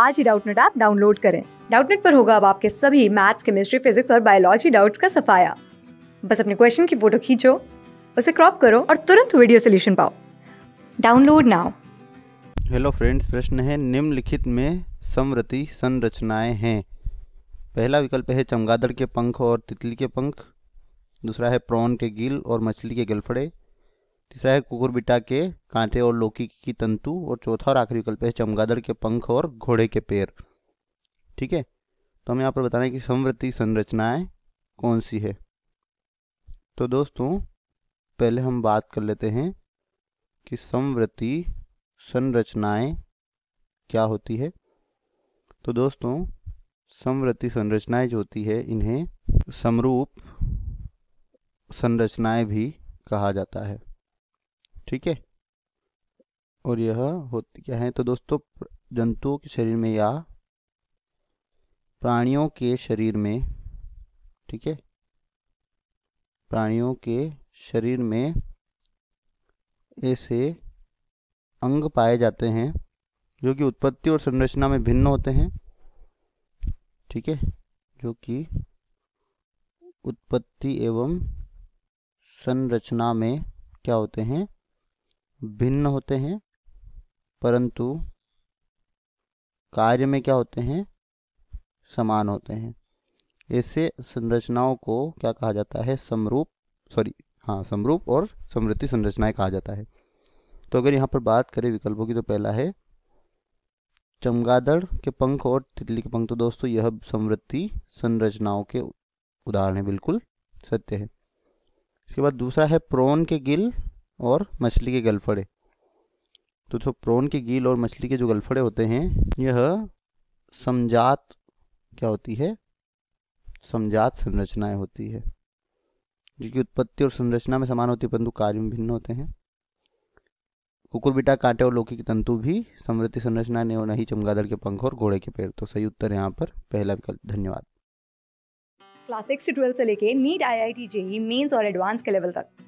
आज ही Doubtnut app download करें डाउटनेट पर होगा अब आपके सभी मैथ्स केमिस्ट्री फिजिक्स और बायोलॉजी डाउट्स का सफाया बस अपने क्वेश्चन की फोटो खींचो उसे क्रॉप करो और तुरंत वीडियो सोल्यूशन पाओ डाउनलोड नाउ हेलो फ्रेंड्स प्रश्न है निम्नलिखित में समृति संरचनाएं हैं पहला विकल्प है चमगादड़ के पंख और तितली के पंख दूसरा है प्रॉन के गिल और मछली के गलफड़े तीसरा है कुकुरबिटा के कांटे और लौकी की तंतु और चौथा और आखिरी विकल्प है चमगादड़ के पंख और घोड़े के पैर ठीक है तो हम यहाँ पर बताना है कि समवृत्ति संरचनाएं कौन सी है तो दोस्तों पहले हम बात कर लेते हैं कि समवृत्ति संरचनाएं क्या होती है तो दोस्तों समवृत्ति संरचनाएं जो होती है इन्हें समरूप संरचनाएं भी कहा जाता है ठीक है और यह होती क्या है तो दोस्तों जंतुओं के शरीर में या प्राणियों के शरीर में ठीक है प्राणियों के शरीर में ऐसे अंग पाए जाते हैं जो कि उत्पत्ति और संरचना में भिन्न होते हैं ठीक है जो कि उत्पत्ति एवं संरचना में क्या होते हैं भिन्न होते हैं परंतु कार्य में क्या होते हैं समान होते हैं ऐसे संरचनाओं को क्या कहा जाता है समरूप सॉरी हाँ समरूप और समृद्धि संरचनाएं कहा जाता है तो अगर यहाँ पर बात करें विकल्पों की तो पहला है चमगादड़ के पंख और तितली के पंख तो दोस्तों यह समृद्धि संरचनाओं के उदाहरण है बिल्कुल सत्य है इसके बाद दूसरा है प्रोन के गिल और मछली के गलफड़े तो जो प्रोन के गील और मछली के जो गलफड़े होते हैं यह समझात क्या होती है समझात संरचनाएं होती है जिनकी उत्पत्ति और संरचना में समान होती है परंतु कार्य में भिन्न होते हैं कुकुरबिटा कांटे और लौकी के तंतु भी समृद्धि संरचना ने नहीं चमगादड़ के पंख और घोड़े के पेड़ तो सही उत्तर यहाँ पर पहला विकल्प धन्यवाद क्लास सिक्स से से लेके NEET I I T JEE mains और एडवांस के लेवल तक